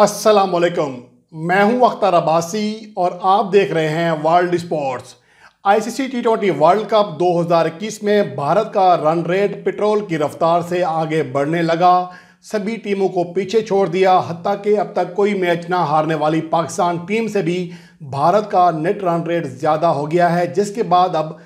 अस्सलाम वालेकुम मैं हूं अख्तर अब्बासी और आप देख रहे हैं world sports ICC T twenty world cup 2021 में भारत का रन रेट पेट्रोल की रफ्तार से आगे बढ़ने लगा सभी टीमों को पीछे छोड़ दिया हती कि अब तक कोई मैच ना हारने वाली पाकिस्तान टीम से भी भारत का नेट रन रेट ज़्यादा हो गया है जिसके बाद अब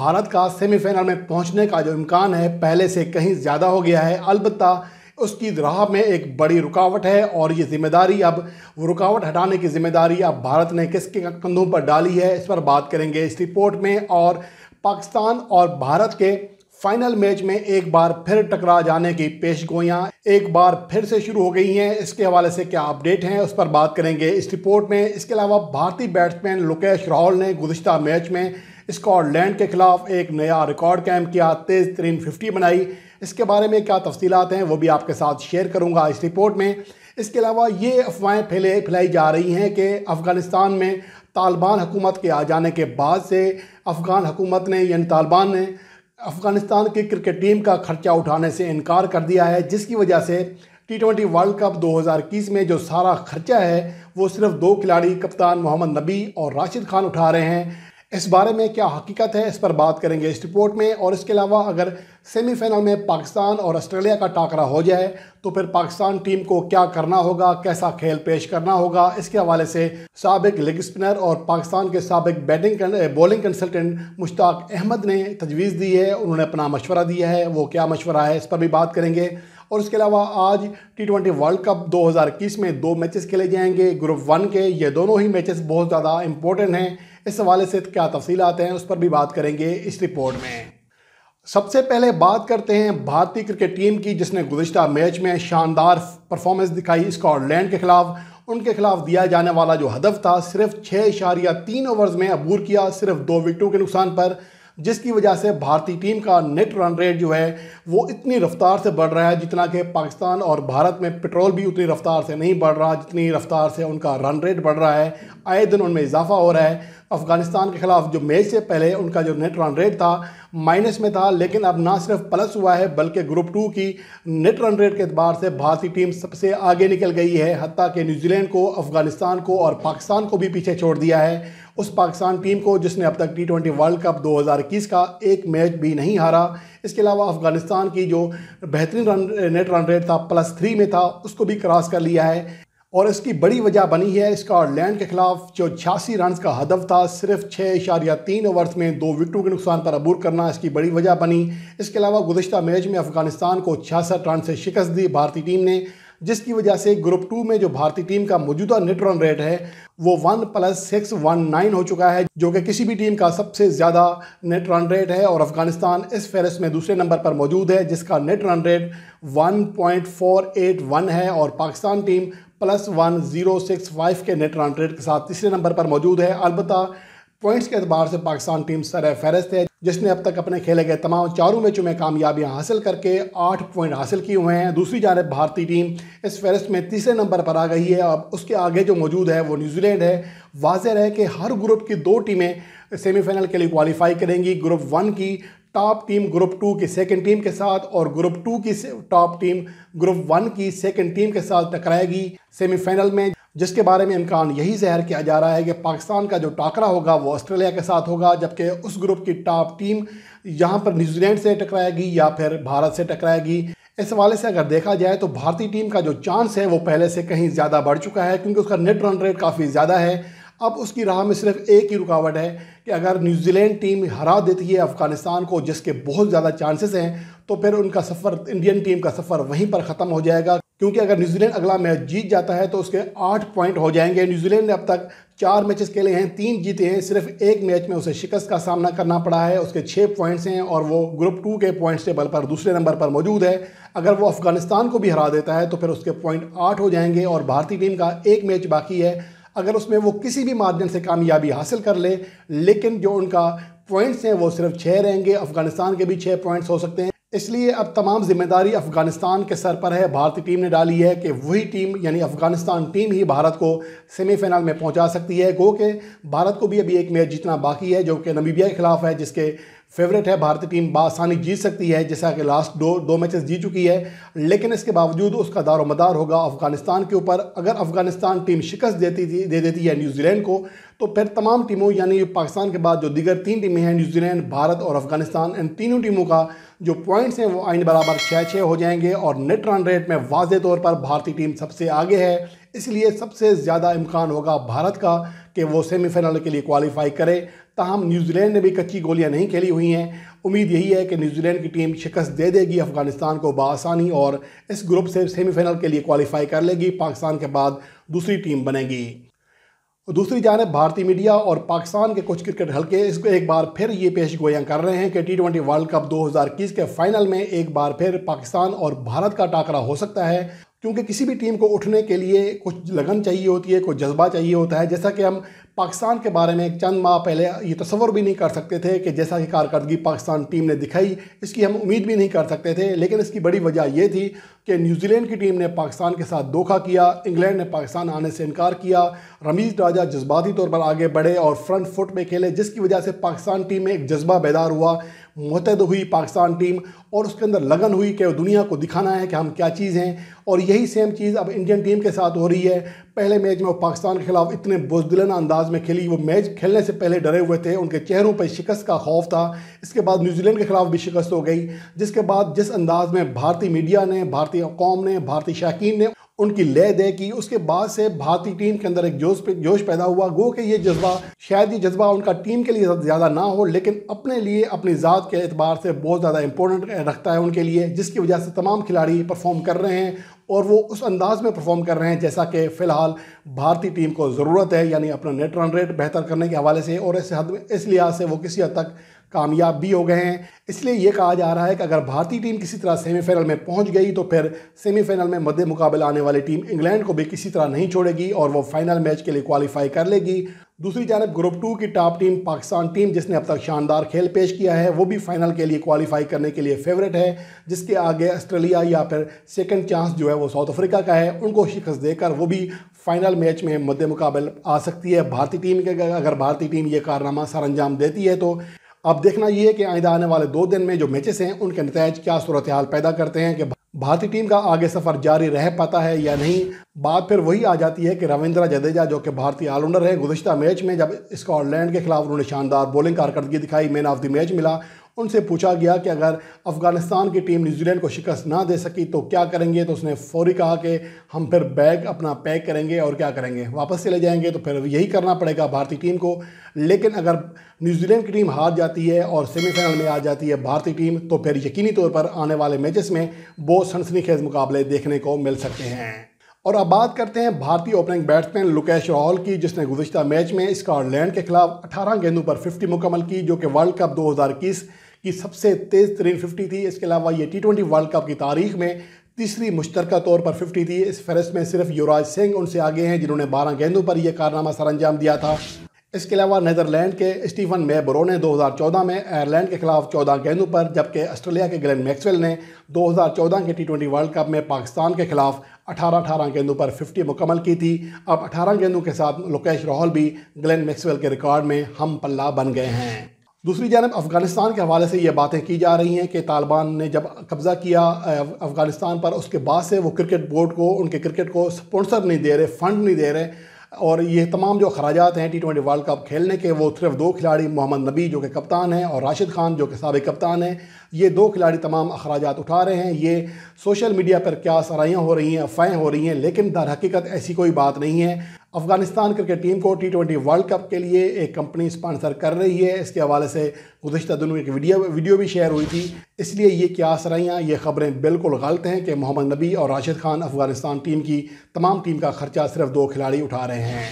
भारत का सेमीफाइनल में पहुंचने का जो इम्कान है पहले से कहीं ज़्यादा हो गया है अलबत्ता उसकी राह में एक बड़ी रुकावट है और ये जिम्मेदारी अब वो रुकावट हटाने की जिम्मेदारी अब भारत ने किसके कंधों पर डाली है इस पर बात करेंगे इस रिपोर्ट में और पाकिस्तान और भारत के फाइनल मैच में एक बार फिर टकरा जाने की पेश गोयाँ एक बार फिर से शुरू हो गई हैं इसके हवाले से क्या अपडेट हैं उस पर बात करेंगे इस रिपोर्ट में इसके अलावा भारतीय बैट्समैन लोकेश राहुल ने गुजशत मैच में स्कॉटलैंड के खिलाफ एक नया रिकॉर्ड कैम किया तेज़ तरीन फिफ्टी बनाई इसके बारे में क्या तफसीत हैं वो भी आपके साथ शेयर करूँगा इस रिपोर्ट में इसके अलावा ये अफवाहें फैले फैलाई जा रही हैं कि अफ़गानिस्तान में तालिबान हुकूमत के आ जाने के बाद से अफ़गान हुकूमत ने यानी तालिबान ने अफ़गानिस्तान की क्रिकेट टीम का खर्चा उठाने से इनकार कर दिया है जिसकी वजह से टी ट्वेंटी वर्ल्ड कप 2021 में जो सारा खर्चा है वो सिर्फ दो खिलाड़ी कप्तान मोहम्मद नबी और राशिद खान उठा रहे हैं इस बारे में क्या हकीकत है इस पर बात करेंगे इस रिपोर्ट में और इसके अलावा अगर सेमीफाइनल में पाकिस्तान और ऑस्ट्रेलिया का टाकरा हो जाए तो फिर पाकिस्तान टीम को क्या करना होगा कैसा खेल पेश करना होगा इसके हवाले से सबक लेग स्पिनर और पाकिस्तान के सबक batting bowling consultant Mushtaq Ahmed ने तजवीज़ दी है उन्होंने अपना मशवरा दिया है वो क्या मशवरा है इस पर भी बात करेंगे और इसके अलावा आज टी ट्वेंटी वर्ल्ड कप 2021 में दो मैचेस खेले जाएंगे ग्रुप वन के ये दोनों ही मैचेस बहुत ज़्यादा इंपॉर्टेंट हैं इस हवाले से क्या तफसील आते हैं उस पर भी बात करेंगे इस रिपोर्ट में सबसे पहले बात करते हैं भारतीय क्रिकेट टीम की जिसने गुजशत मैच में शानदार परफॉर्मेंस दिखाई स्कॉटलैंड के खिलाफ उनके खिलाफ दिया जाने वाला जो हदफ था सिर्फ छः इशारिया तीन ओवर्स में अबूर किया सिर्फ दो विकटों के नुकसान पर जिसकी वजह से भारतीय टीम का नेट रन रेट जो है वो इतनी रफ्तार से बढ़ रहा है जितना कि पाकिस्तान और भारत में पेट्रोल भी उतनी रफ्तार से नहीं बढ़ रहा जितनी रफ्तार से उनका रन रेट बढ़ रहा है आए दिन उनमें इजाफा हो रहा है अफगानिस्तान के खिलाफ जो मैच से पहले उनका जो नेट रन रेट था माइनस में था लेकिन अब ना सिर्फ प्लस हुआ है बल्कि ग्रुप टू की नेट रन रेट के अतबार से भारतीय टीम सबसे आगे निकल गई है हती कि न्यूजीलैंड को अफगानिस्तान को और पाकिस्तान को भी पीछे छोड़ दिया है उस पाकिस्तान टीम को जिसने अब तक टी ट्वेंटी वर्ल्ड कप 2021 का एक मैच भी नहीं हारा इसके अलावा अफगानिस्तान की जो बेहतरीन रन नेट रन रेट था प्लस थ्री में था उसको भी क्रॉस कर लिया है और इसकी बड़ी वजह बनी है स्कॉटलैंड के खिलाफ जो छियासी रन का हदफ था सिर्फ छः इशारिया तीन ओवर्स में दो विकटों के नुकसान पर अबूर करना इसकी बड़ी वजह बनी इसके अलावा गुजशत मैच में अफगानिस्तान को छियासठ रन से शिकस्त दी भारतीय टीम ने जिसकी वजह से ग्रुप टू में जो भारतीय टीम का मौजूदा नेट रन रेट है वो one plus six one nine हो चुका है जो कि किसी भी टीम का सबसे ज़्यादा नेट रन रेट है और अफगानिस्तान इस फहरिस्त में दूसरे नंबर पर मौजूद है जिसका net run rate one point four eight one है और Pakistan team plus one zero six five के नेट रन रेट के साथ तीसरे नंबर पर मौजूद है अलबत्ता पॉइंट्स के अतबार से पाकिस्तान टीम सर फहरस्त है जिसने अब तक अपने खेले गए तमाम चारों मैचों में कामयाबियां हासिल करके आठ पॉइंट हासिल किए हुए हैं दूसरी जानब भारतीय टीम इस फहरस्त में तीसरे नंबर पर आ गई है अब उसके आगे जो मौजूद है वो न्यूजीलैंड है वाजह है कि हर ग्रुप की दो टीमें सेमीफाइनल के लिए क्वालिफाई करेंगी ग्रुप वन की टॉप टीम ग्रुप टू की सेकेंड टीम के साथ और ग्रुप टू की टॉप टीम ग्रुप वन की सेकेंड टीम के साथ टकराएगी सेमीफाइनल में जिसके बारे में इम्कान यही जहर किया जा रहा है कि पाकिस्तान का जो टाकरा होगा वो ऑस्ट्रेलिया के साथ होगा जबकि उस ग्रुप की टॉप टीम यहाँ पर न्यूजीलैंड से टकराएगी या फिर भारत से टकराएगी इस हवाले से अगर देखा जाए तो भारतीय टीम का जो चांस है वो पहले से कहीं ज़्यादा बढ़ चुका है क्योंकि उसका नेट रन रेट काफ़ी ज़्यादा है अब उसकी राह में सिर्फ एक ही रुकावट है कि अगर न्यूजीलैंड टीम हरा देती है अफ़गानिस्तान को जिसके बहुत ज़्यादा चांसेस हैं तो फिर उनका सफ़र इंडियन टीम का सफ़र वहीं पर ख़त्म हो जाएगा क्योंकि अगर न्यूजीलैंड अगला मैच जीत जाता है तो उसके आठ पॉइंट हो जाएंगे न्यूजीलैंड ने अब तक चार मैचेस खेले हैं तीन जीते हैं सिर्फ एक मैच में उसे शिकस्त का सामना करना पड़ा है उसके छः पॉइंट्स हैं और वो ग्रुप टू के पॉइंट्स टेबल पर दूसरे नंबर पर मौजूद है अगर वो अफगानिस्तान को भी हरा देता है तो फिर उसके पॉइंट आठ हो जाएंगे और भारतीय टीम का एक मैच बाकी है अगर उसमें वो किसी भी माध्यम से कामयाबी हासिल कर ले लेकिन जो उनका पॉइंट्स हैं वो सिर्फ छः रहेंगे अफगानिस्तान के भी छः पॉइंट्स हो सकते हैं इसलिए अब तमाम जिम्मेदारी अफगानिस्तान के सर पर है भारतीय टीम ने डाली है कि वही टीम यानी अफगानिस्तान टीम ही भारत को सेमीफाइनल में पहुंचा सकती है गो के भारत को भी अभी एक मैच जीतना बाकी है जो कि नमीबिया के खिलाफ है जिसके फेवरेट है भारतीय टीम बासानी जीत सकती है जैसा कि लास्ट दो दो मैचेस जीत चुकी है लेकिन इसके बावजूद उसका दारो मदार होगा अफगानिस्तान के ऊपर अगर अफगानिस्तान टीम शिकस्त देती दे देती है न्यूजीलैंड को तो फिर तमाम टीमों यानी पाकिस्तान के बाद जो दीगर तीन टीमें हैं न्यूजीलैंड भारत और अफगानिस्तान इन तीनों टीमों का जो पॉइंट्स हैं वो आइन बराबर छः छः हो जाएंगे और नेट रन रेट में वाज तौर पर भारतीय टीम सबसे आगे है इसलिए सबसे ज़्यादा इम्कान होगा भारत का कि वो सेमीफाइनल के लिए क्वालिफाई करे ताहम न्यूजीलैंड ने भी कच्ची गोलियां नहीं खेली हुई हैं उम्मीद यही है कि न्यूजीलैंड की टीम शिकस्त दे देगी अफगानिस्तान को बसानी और इस ग्रुप से सेमीफाइनल के लिए क्वालिफाई कर लेगी पाकिस्तान के बाद दूसरी टीम बनेगी दूसरी जानब भारतीय मीडिया और पाकिस्तान के कुछ क्रिकेट हल्के इसको एक बार फिर ये पेश गोयां कर रहे हैं कि टी ट्वेंटी वर्ल्ड कप 2021 के फाइनल में एक बार फिर पाकिस्तान और भारत का टाकरा हो सकता है क्योंकि किसी भी टीम को उठने के लिए कुछ लगन चाहिए होती है कुछ जज्बा चाहिए होता है जैसा कि हम पाकिस्तान के बारे में चंद माह पहले ये तस्वर भी नहीं कर सकते थे कि जैसा कि कारकर्दगी पाकिस्तान टीम ने दिखाई इसकी हम उम्मीद भी नहीं कर सकते थे लेकिन इसकी बड़ी वजह ये थी कि न्यूजीलैंड की टीम ने पाकिस्तान के साथ धोखा किया इंग्लैंड ने पाकिस्तान आने से इनकार किया रमीज राजा जज्बाती तौर पर आगे बढ़े और फ्रंट फुट में खेले जिसकी वजह से पाकिस्तान टीम में एक जज्बा बेदार हुआ मतद हुई पाकिस्तान टीम और उसके अंदर लगन हुई कि दुनिया को दिखाना है कि हम क्या चीज़ हैं और यही सेम चीज़ अब इंडियन टीम के साथ हो रही है पहले मैच में वो पाकिस्तान के खिलाफ इतने बुजदिलाना अंदाज में खेली वो मैच खेलने से पहले डरे हुए थे उनके चेहरों पर शिकस्त का खौफ था इसके बाद न्यूजीलैंड के खिलाफ भी शिकस्त हो गई जिसके बाद जिस अंदाज में भारतीय मीडिया ने भारतीय कौम ने भारतीय शाकिन ने उनकी लय दे की उसके बाद से भारतीय टीम के अंदर एक जोश जोश पैदा हुआ गो कि ये जज्बा शायद ये जज्बा उनका टीम के लिए ज़्यादा ना हो लेकिन अपने लिए अपनी ज़ात के अतबार से बहुत ज़्यादा इंपॉर्टेंट रखता है उनके लिए जिसकी वजह से तमाम खिलाड़ी परफॉर्म कर रहे हैं और वो उस अंदाज में परफॉर्म कर रहे हैं जैसा कि फ़िलहाल भारतीय टीम को ज़रूरत है यानी अपना नेट रन रेट बेहतर करने के हवाले से और इस हद इस लिहाज से वो किसी हद तक कामयाब भी हो गए हैं इसलिए ये कहा जा रहा है कि अगर भारतीय टीम किसी तरह सेमीफाइनल में पहुंच गई तो फिर सेमीफाइनल में मध्य मुकाबला आने वाली टीम इंग्लैंड को भी किसी तरह नहीं छोड़ेगी और वो फाइनल मैच के लिए क्वालिफाई कर लेगी दूसरी जानब ग्रुप टू की टॉप टीम पाकिस्तान टीम जिसने अब तक शानदार खेल पेश किया है वो भी फाइनल के लिए क्वालिफाई करने के लिए फेवरेट है जिसके आगे ऑस्ट्रेलिया या फिर सेकेंड चांस जो है वो साउथ अफ्रीका का है उनको शिकस्त देकर वो भी फाइनल मैच में मध्य मुकाबल आ सकती है भारतीय टीम के अगर भारतीय टीम ये कारनामा सर अंजाम देती है तो अब देखना ये है कि आइंदा आने वाले दो दिन में जो मैचेस हैं उनके नतज क्या सूरत हाल पैदा करते हैं कि भारतीय टीम का आगे सफ़र जारी रह पाता है या नहीं बात फिर वही आ जाती है कि रविंद्र जडेजा जो कि भारतीय ऑलराउंडर है गुजशत मैच में जब स्कॉटलैंड के खिलाफ उन्होंने शानदार बॉलिंग कारकर्दगी दिखाई मैन ऑफ द मैच मिला उनसे पूछा गया कि अगर अफ़गानिस्तान की टीम न्यूजीलैंड को शिकस्त ना दे सकी तो क्या करेंगे तो उसने फौरी कहा कि हम फिर बैग अपना पैक करेंगे और क्या करेंगे वापस चले जाएंगे तो फिर यही करना पड़ेगा भारतीय टीम को लेकिन अगर न्यूजीलैंड की टीम हार जाती है और सेमीफाइनल में आ जाती है भारतीय टीम तो फिर यकीनी तौर पर आने वाले मैचेस में बहुत सनसनीखेज मुकाबले देखने को मिल सकते हैं और अब बात करते हैं भारतीय ओपनिंग बैट्समैन लुकेश राहुल की जिसने गुजशत मैच में स्कॉटलैंड के खिलाफ अठारह गेंदों पर फिफ्टी मुकम्मल की जो कि वर्ल्ड कप दो की सबसे तेज़ तरीन फिफ्टी थी इसके अलावा ये टी ट्वेंटी वर्ल्ड कप की तारीख में तीसरी मुश्तरक तौर पर 50 थी इस फहरस्त में सिर्फ युवराज सिंह उनसे आगे हैं जिन्होंने 12 गेंदों पर यह कारनामा सर अंजाम दिया था इसके अलावा नदरलैंड के स्टीफन मेबरो ने 2014 में आयरलैंड के खिलाफ 14 गेंदों पर जबकि ऑस्ट्रेलिया के ग्लेन मैक्सवेल ने 2014 के टी वर्ल्ड कप में पाकिस्तान के खिलाफ 18-18 गेंदों पर 50 मुकम्मल की थी अब 18 गेंदों के साथ लोकेश राहुल भी ग्लेन मैक्सवेल के रिकॉर्ड में हम पल्ला बन गए हैं दूसरी जानब अफगानिस्तान के हवाले से ये बातें की जा रही हैं कि तालिबान ने जब कब्ज़ा किया अफगानिस्तान पर उसके बाद से वो क्रिकेट बोर्ड को उनके क्रिकेट को स्पॉन्सर नहीं दे रहे फंड नहीं दे रहे और ये तमाम जो अखराज हैं टी ट्वेंटी वर्ल्ड कप खेलने के वो सिर्फ दो खिलाड़ी मोहम्मद नबी जो कि कप्तान हैं और राशिद खान जो कि सबक कप्तान हैं ये दो खिलाड़ी तमाम अखराज उठा रहे हैं ये सोशल मीडिया पर क्या सराहियाँ हो रही हैं अफवाहें हो रही हैं लेकिन दर हकीकत ऐसी कोई बात नहीं है अफगानिस्तान क्रिकेट टीम को टी ट्वेंटी वर्ल्ड कप के लिए एक कंपनी स्पॉन्सर कर रही है इसके हवाले से गुजशत दिनों एक वीडियो वीडियो भी शेयर हुई थी इसलिए ये क्या सराइयाँ ये खबरें बिल्कुल गलत हैं कि मोहम्मद नबी और राशिद खान अफगानिस्तान टीम की तमाम टीम का खर्चा सिर्फ दो खिलाड़ी उठा रहे हैं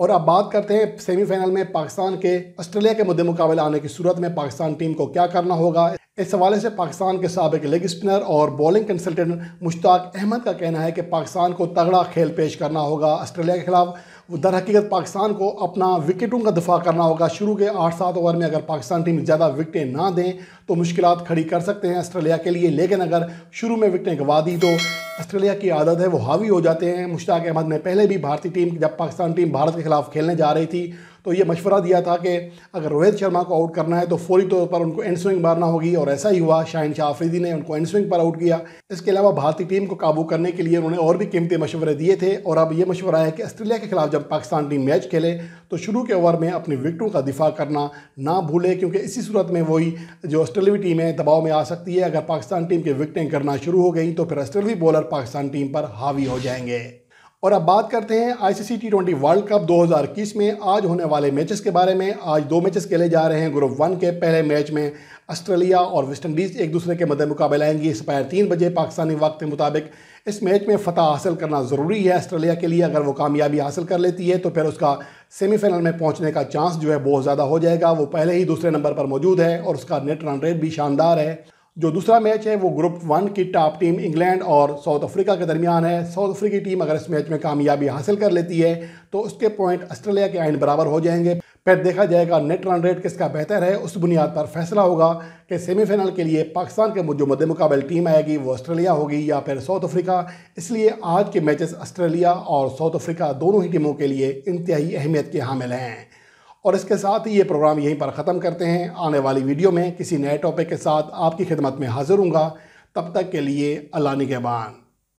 और अब बात करते हैं सेमीफाइनल में पाकिस्तान के ऑस्ट्रेलिया के मुद्दे मुकाबले आने की सूरत में पाकिस्तान टीम को क्या करना होगा इस हवाले से पाकिस्तान के सबक लेग स्पिनर और बॉलिंग कंसल्टेंट मुश्ताक अहमद का कहना है कि पाकिस्तान को तगड़ा खेल पेश करना होगा ऑस्ट्रेलिया के खिलाफ दर हकीकत पाकिस्तान को अपना विकेटों का दफा करना होगा शुरू के आठ सात ओवर में अगर पाकिस्तान टीम ज़्यादा विकटें ना दें तो मुश्किल खड़ी कर सकते हैं ऑस्ट्रेलिया के लिए लेकिन अगर शुरू में विकटें गवा दी तो ऑस्ट्रेलिया की आदत है वो हावी हो जाते हैं मुश्ताक अहमद ने पहले भी भारतीय टीम जब पाकिस्तान टीम भारत के खिलाफ खेलने जा रही थी तो ये मशवरा दिया था कि अगर रोहित शर्मा को आउट करना है तो फौरी तौर पर उनको एंड स्विंग मारना होगी और ऐसा ही हुआ शाहिन शाह आफरीदी ने उनको एंड स्विंग पर आउट किया इसके अलावा भारतीय टीम को काबू करने के लिए उन्होंने और भी कीमती मशवरे दिए थे और अब ये मशवरा है कि ऑस्ट्रेलिया के खिलाफ जब पाकिस्तान टीम मैच खेले तो शुरू के ओवर में अपनी विकटों का दिफा करना ना भूले क्योंकि इसी सूरत में वही जो ऑस्ट्रेलवी टीम है दबाव में आ सकती है अगर पाकिस्तान टीम की विकटें करना शुरू हो गई तो फिर ऑस्ट्रेलवी बॉलर पाकिस्तान टीम पर हावी हो जाएंगे और अब बात करते हैं ICC T twenty world cup 2021 में आज होने वाले मैचेस के बारे में आज दो मैचेस खेले जा रहे हैं ग्रुप वन के पहले मैच में ऑस्ट्रेलिया और वेस्ट इंडीज़ एक दूसरे के मध्य मुकाबले आएंगी सपायर तीन बजे पाकिस्तानी वक्त के मुताबिक इस मैच में फतह हासिल करना ज़रूरी है ऑस्ट्रेलिया के लिए अगर वो कामयाबी हासिल कर लेती है तो फिर उसका सेमीफाइनल में पहुंचने का चांस जो है बहुत ज़्यादा हो जाएगा वो पहले ही दूसरे नंबर पर मौजूद है और उसका नेट रन रेट भी शानदार है जो दूसरा मैच है वो ग्रुप वन की टॉप टीम इंग्लैंड और साउथ अफ्रीका के दरमियान है साउथ अफ्रीकी टीम अगर इस मैच में कामयाबी हासिल कर लेती है तो उसके पॉइंट ऑस्ट्रेलिया के एंड बराबर हो जाएंगे फिर देखा जाएगा नेट रन रेट किसका बेहतर है उस बुनियाद पर फैसला होगा कि सेमीफाइनल के लिए पाकिस्तान के जो मुकाबल टीम आएगी वो ऑस्ट्रेलिया होगी या फिर साउथ अफ्रीका इसलिए आज के मैचेस ऑस्ट्रेलिया और साउथ अफ्रीका दोनों ही टीमों के लिए इंतहाई अहमियत के हामिल हैं और इसके साथ ही ये प्रोग्राम यहीं पर ख़त्म करते हैं आने वाली वीडियो में किसी नए टॉपिक के साथ आपकी खिदमत में हाजिर हूँगा तब तक के लिए अल्लाह निगहबान